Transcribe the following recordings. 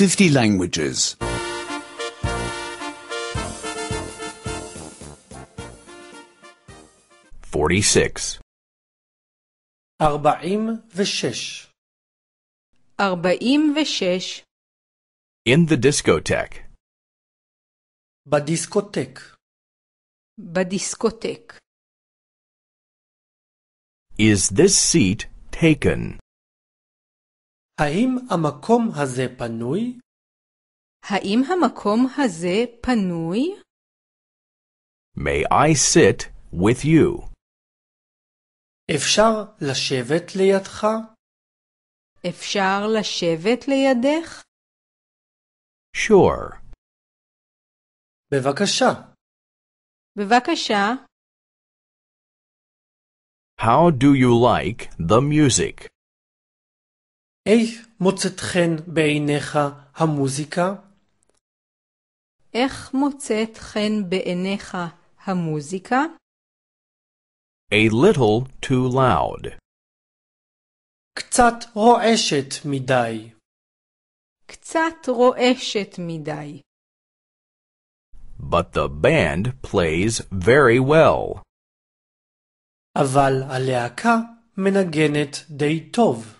50 languages. 46. 46. In the discotheque. בדיסקוטק. בדיסקוטק. Is this seat taken? האם המקום הזה פנוי? האם המקום הזה פנוי? May I sit with you? אפשר לשבת לידך? אפשר לשבת לידך? Sure. בבקשה. בבקשה. How do you like the music? איך מוצאת חן בעיניך המוזיקה? איך מוצאת חן בעיניך המוזיקה? A little too loud. קצת רועשת מדי. קצת רועשת מדי. But the band plays very well. אבל הלהקה מנגנת די טוב.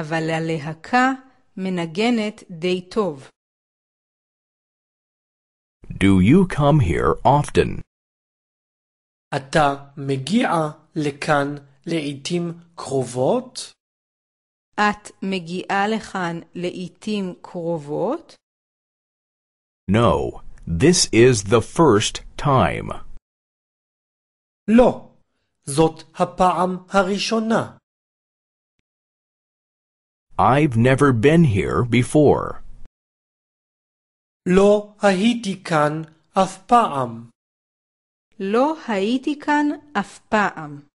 אבל הלהקה מנגנת די טוב. Do you come here often? אתה מגיע לכאן לעתים קרובות? את מגיעה לכאן לעתים קרובות? No, this is the first time. לא, זאת הפעם הראשונה. I've never been here before. לא הייתי כאן אף פעם. לא הייתי כאן אף פעם.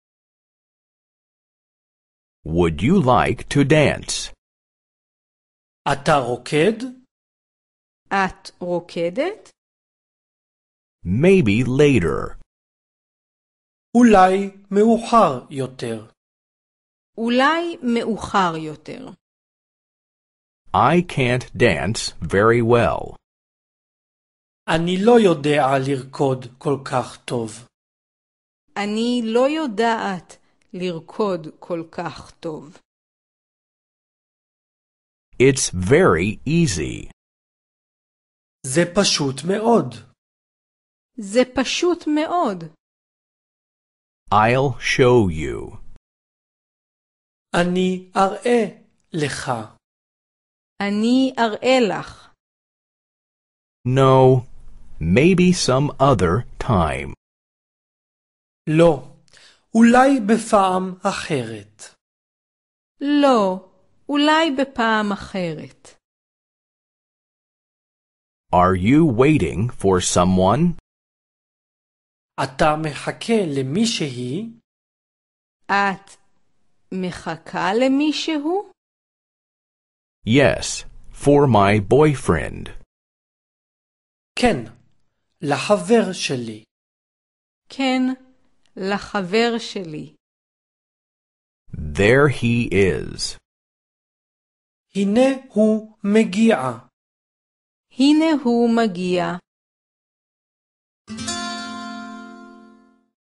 Would you like to dance? אתה רוקד? את רוקדת? Maybe later. אולי מאוחר יותר. אולי מאוחר יותר. I can't dance very well. אני לא יודע לרקוד כל כך טוב. אני לא יודעת לרקוד כל כך טוב. It's very easy. זה פשוט מאוד. זה פשוט מאוד. I'll show you. אני אראה לך. אני אראה לך. No, maybe some other time. לא, אולי בפעם אחרת. לא, אולי בפעם אחרת. Are you waiting for someone? אתה מחכה למישהי? את מחכה למישהו? Yes, for my boyfriend. Ken, la haver sheli. Ken, la haver sheli. There he is. Hine hu magia. Hine hu magia.